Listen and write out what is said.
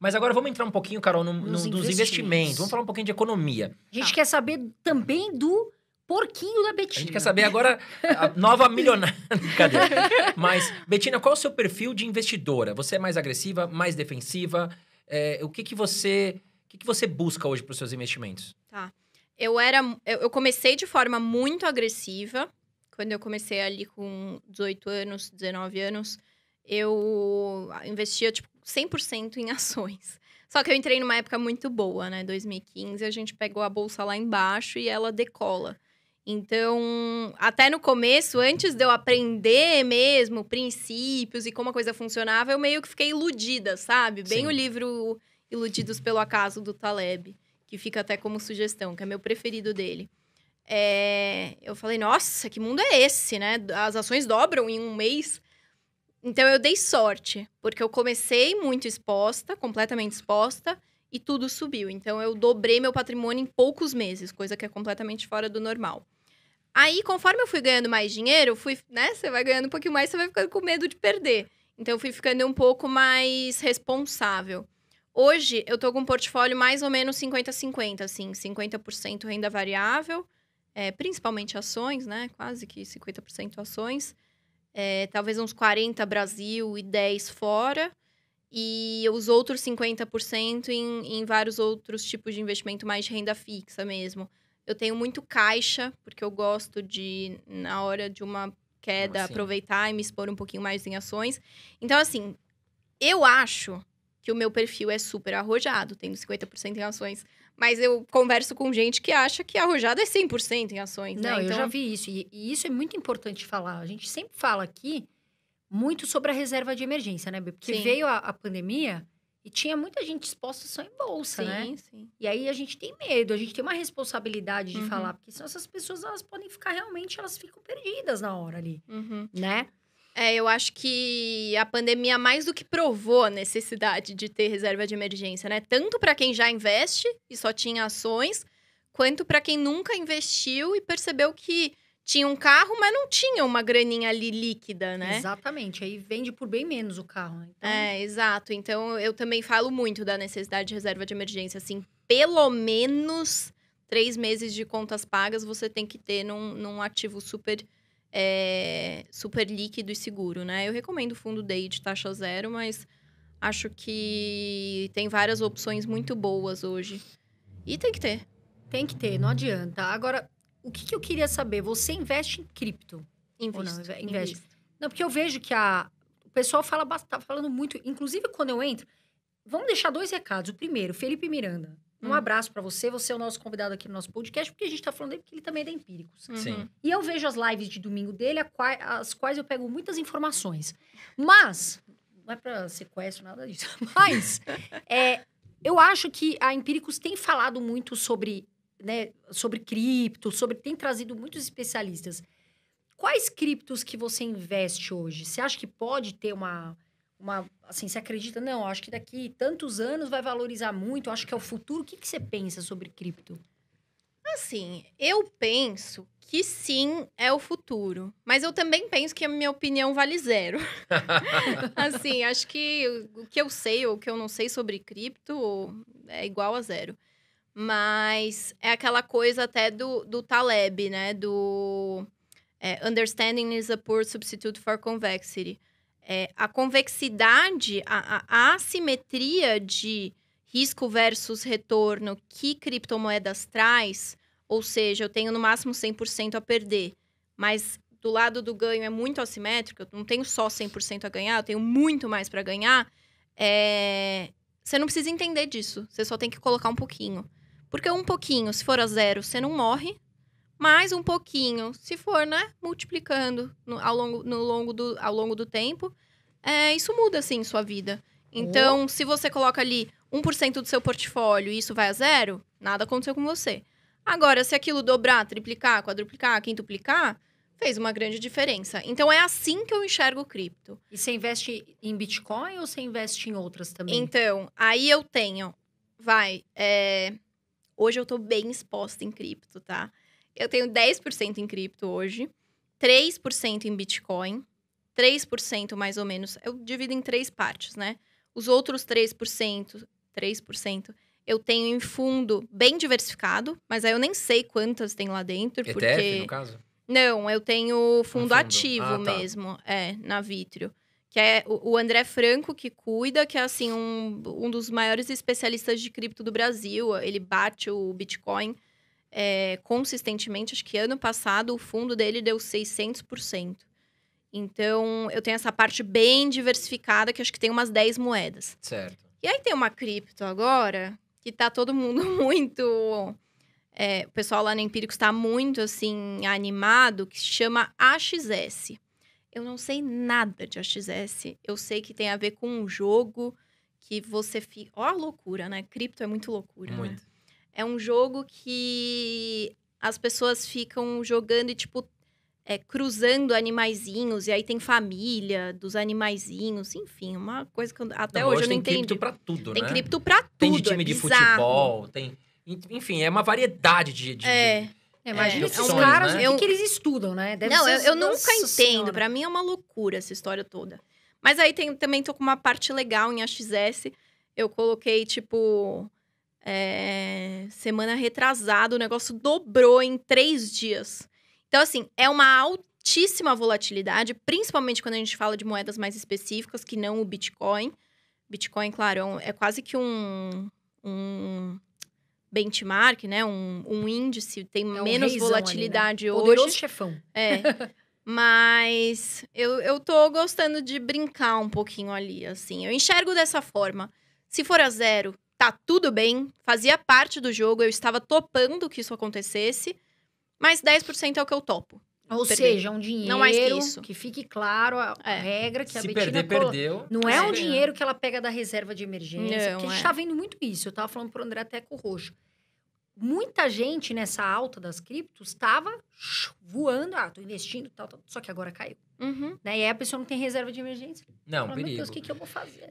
Mas agora vamos entrar um pouquinho, Carol, no, nos, no, investimentos. investimentos. Vamos falar um pouquinho de economia. A gente ah. quer saber também do porquinho da Betina. A gente quer saber agora a nova milionária. Cadê? Mas, Betina, qual é o seu perfil de investidora? Você é mais agressiva, mais defensiva? É, o que, que você o que, que você busca hoje para os seus investimentos? Tá. Eu era. Eu comecei de forma muito agressiva. Quando eu comecei ali com 18 anos, 19 anos, eu investia, tipo, 100% em ações. Só que eu entrei numa época muito boa, né? 2015, a gente pegou a bolsa lá embaixo e ela decola. Então, até no começo, antes de eu aprender mesmo princípios e como a coisa funcionava, eu meio que fiquei iludida, sabe? Bem Sim. o livro Iludidos pelo Acaso do Taleb, que fica até como sugestão, que é meu preferido dele. É... Eu falei, nossa, que mundo é esse, né? As ações dobram em um mês. Então eu dei sorte, porque eu comecei muito exposta, completamente exposta, e tudo subiu. Então eu dobrei meu patrimônio em poucos meses, coisa que é completamente fora do normal. Aí, conforme eu fui ganhando mais dinheiro, fui, né, você vai ganhando um pouquinho mais, você vai ficando com medo de perder. Então eu fui ficando um pouco mais responsável. Hoje eu tô com um portfólio mais ou menos 50-50, assim, 50% renda variável, é, principalmente ações, né? Quase que 50% ações é, talvez uns 40 Brasil e 10 fora, e os outros 50% em, em vários outros tipos de investimento mais de renda fixa mesmo. Eu tenho muito caixa, porque eu gosto de, na hora de uma queda, assim? aproveitar e me expor um pouquinho mais em ações. Então, assim, eu acho que o meu perfil é super arrojado, tendo 50% em ações. Mas eu converso com gente que acha que a arrojada é 100% em ações. Né? Não, né? então... eu já então vi isso. E, e, isso é muito importante falar. A gente sempre fala aqui muito sobre a reserva de emergência, né, Porque sim. veio a, a, pandemia e tinha muita gente exposta só em bolsa, né? sim, né? Sim. E aí a gente tem medo, a gente tem uma responsabilidade de uhum. falar, porque senão essas pessoas elas podem ficar realmente, elas ficam perdidas na hora ali, uhum. né? É, eu acho que a pandemia mais do que provou a necessidade de ter reserva de emergência, né? Tanto para quem já investe e só tinha ações, quanto para quem nunca investiu e percebeu que tinha um carro, mas não tinha uma graninha ali líquida, né? Exatamente. Aí vende por bem menos o carro, né? Então... É, exato. Então eu também falo muito da necessidade de reserva de emergência, assim, pelo menos três meses de contas pagas você tem que ter num, num ativo super é, super líquido e seguro, né? Eu recomendo o fundo DI de taxa zero, mas acho que tem várias opções muito boas hoje. E tem que ter. Tem que ter, não adianta. Agora, o que, que eu queria saber? Você investe em cripto? Invisto, não, investe. Invisto. Não, porque eu vejo que a... o pessoal fala tá falando muito, inclusive quando eu entro. Vamos deixar dois recados. O primeiro, Felipe Miranda. Um hum. abraço para você. Você é o nosso convidado aqui no nosso podcast, porque a gente tá falando dele porque ele também é da Empíricos. Uhum. Sim. E eu vejo as lives de domingo dele, as quais eu pego muitas informações. Mas, não é pra sequestro, nada disso. Mas, é, eu acho que a Empíricos tem falado muito sobre, né, sobre cripto, sobre tem trazido muitos especialistas. Quais criptos que você investe hoje? Você acha que pode ter uma uma, assim, você acredita, não, acho que daqui tantos anos vai valorizar muito, acho que é o futuro. O que, que você pensa sobre cripto? Assim, eu penso que sim é o futuro, mas eu também penso que a minha opinião vale zero. assim, acho que o que eu sei ou o que eu não sei sobre cripto é igual a zero. Mas é aquela coisa até do, do Taleb, né? Do é, Understanding is a poor substitute for convexity é, a convexidade, a, a, assimetria de risco versus retorno que criptomoedas traz, ou seja, eu tenho no máximo 100% a perder, mas do lado do ganho é muito assimétrico, eu não tenho só 100% a ganhar, eu tenho muito mais para ganhar, é... você não precisa entender disso, você só tem que colocar um pouquinho. Porque um pouquinho, se for a zero, você não morre, mais um pouquinho, se for, né, multiplicando no, ao, longo, no longo do, ao longo do tempo, é, isso muda, assim, sua vida. Então, oh. se você coloca ali 1% do seu portfólio e isso vai a zero, nada aconteceu com você. Agora, se aquilo dobrar, triplicar, quadruplicar, quintuplicar, fez uma grande diferença. Então é assim que eu enxergo o cripto. E você investe em Bitcoin ou você investe em outras também? Então, aí eu tenho. Vai. É... Hoje eu tô bem exposta em cripto, tá? Eu tenho 10% em cripto hoje, 3% em Bitcoin, 3% mais ou menos. Eu divido em três partes, né? Os outros 3%, 3% eu tenho em fundo bem diversificado, mas aí eu nem sei quantas tem lá dentro, ETF, porque no caso? Não, eu tenho fundo, fundo. ativo ah, tá. mesmo, é, na Vitrio que é o André Franco que cuida, que é assim um, um dos maiores especialistas de cripto do Brasil. Ele bate o Bitcoin é, consistentemente. Acho que ano passado o fundo dele deu 600%. Então, eu tenho essa parte bem diversificada, que acho que tem umas 10 moedas. Certo. E aí tem uma cripto agora, que tá todo mundo muito... É, o pessoal lá na Empírico está muito, assim, animado, que se chama AXS. Eu não sei nada de AXS. Eu sei que tem a ver com um jogo que você fica... Ó a loucura, né? Cripto é muito loucura, né? muito. Né? É um jogo que as pessoas ficam jogando e, tipo, é, cruzando animaizinhos, e aí tem família dos animaizinhos, enfim, uma coisa que eu, até não, hoje, eu não entendi. Tem cripto pra tudo, tem né? Tem cripto pra tudo. Tem de é time é de futebol, tem. Enfim, é uma variedade de. de é. De... É, é imagina é, esses caras, né? que eles estudam, né? Deve não, eu, eu assim, nunca entendo. Para Pra mim é uma loucura essa história toda. Mas aí tem, também tô com uma parte legal em AXS. Eu coloquei, tipo, é, semana retrasada, o negócio dobrou em três dias. Então, assim, é uma altíssima volatilidade, principalmente quando a gente fala de moedas mais específicas, que não o Bitcoin. Bitcoin, claro, é quase que um, um benchmark, né? Um, um índice, tem é um menos volatilidade ali, né? Poderoso chefão. É. Mas eu, eu tô gostando de brincar um pouquinho ali, assim. Eu enxergo dessa forma. Se for a zero, tá tudo bem, fazia parte do jogo, eu estava topando que isso acontecesse, mas 10% é o que eu topo. Ou perder. seja, um dinheiro. Não mais que isso. Que fique claro a é. regra que Se a Betina perder, colo... perdeu. Não é, é um dinheiro que ela pega da reserva de emergência. Não, porque a gente é. tá vendo muito isso. Eu estava falando pro André até com o roxo. Muita gente nessa alta das criptos estava voando. Ah, tô investindo, tal, tal. Só que agora caiu. Uhum. Né? E aí a pessoa não tem reserva de emergência. Não, Fala, perigo. Meu Deus, o que, que eu vou fazer? E